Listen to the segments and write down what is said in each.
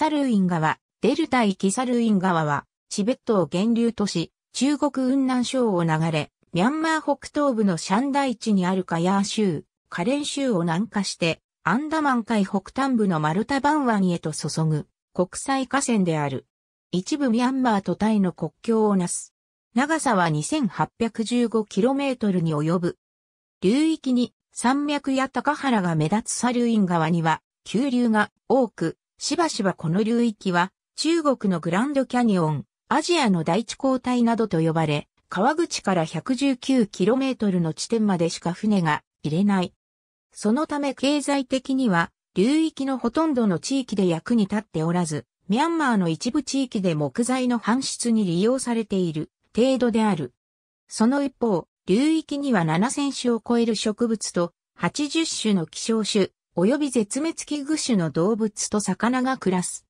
サルーィン川、デルタきサルーィン川は、チベットを源流とし、中国雲南省を流れ、ミャンマー北東部のシャンダイ地にあるカヤー州、カレン州を南下して、アンダマン海北端部のマルタバン湾へと注ぐ国際河川である。一部ミャンマーとタイの国境をなす。長さは 2815km に及ぶ。流域に山脈や高原が目立つサルィン川には、急流が多く、しばしばこの流域は、中国のグランドキャニオン、アジアの大地交代などと呼ばれ、川口から 119km の地点までしか船が入れない。そのため経済的には、流域のほとんどの地域で役に立っておらず、ミャンマーの一部地域で木材の搬出に利用されている程度である。その一方、流域には7000種を超える植物と80種の希少種、及び絶滅危惧種の動物と魚が暮らす。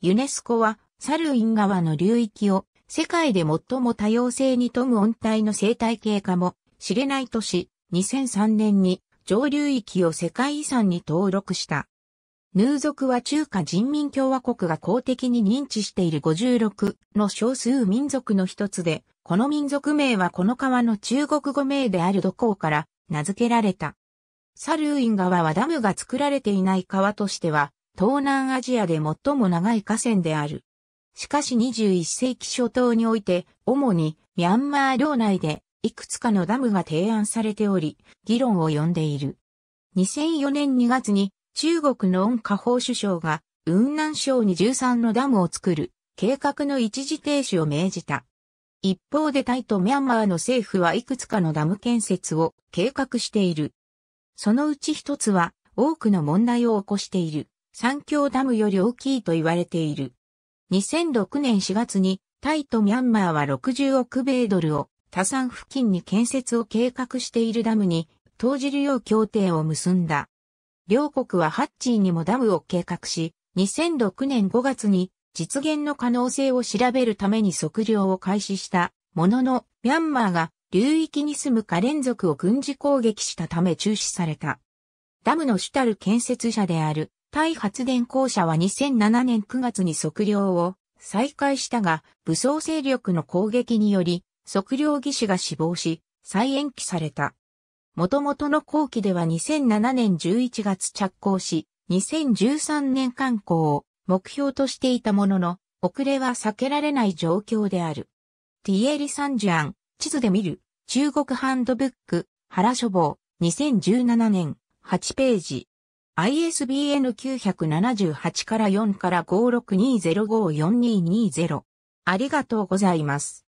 ユネスコは、サルイン川の流域を、世界で最も多様性に富む温帯の生態系化も、知れない都市、2003年に、上流域を世界遺産に登録した。ヌー族は中華人民共和国が公的に認知している56の少数民族の一つで、この民族名はこの川の中国語名である土こから名付けられた。サルーイン川はダムが作られていない川としては、東南アジアで最も長い河川である。しかし21世紀初頭において、主にミャンマー領内で、いくつかのダムが提案されており、議論を呼んでいる。2004年2月に中国の恩下法首相が雲南省に13のダムを作る計画の一時停止を命じた。一方でタイとミャンマーの政府はいくつかのダム建設を計画している。そのうち一つは多くの問題を起こしている三峡ダムより大きいと言われている。2006年4月にタイとミャンマーは60億米ドルを多産付近に建設を計画しているダムに投じるよう協定を結んだ。両国はハッチーにもダムを計画し、2006年5月に実現の可能性を調べるために測量を開始したものの、ミャンマーが流域に住むカ連族を軍事攻撃したため中止された。ダムの主たる建設者である、タイ発電公社は2007年9月に測量を再開したが、武装勢力の攻撃により、測量技師が死亡し、再延期された。元々の後期では2007年11月着工し、2013年観光を目標としていたものの、遅れは避けられない状況である。ティエリ・サンジアン、地図で見る。中国ハンドブック、原書房、2017年、8ページ。ISBN 978から4から5620542220。ありがとうございます。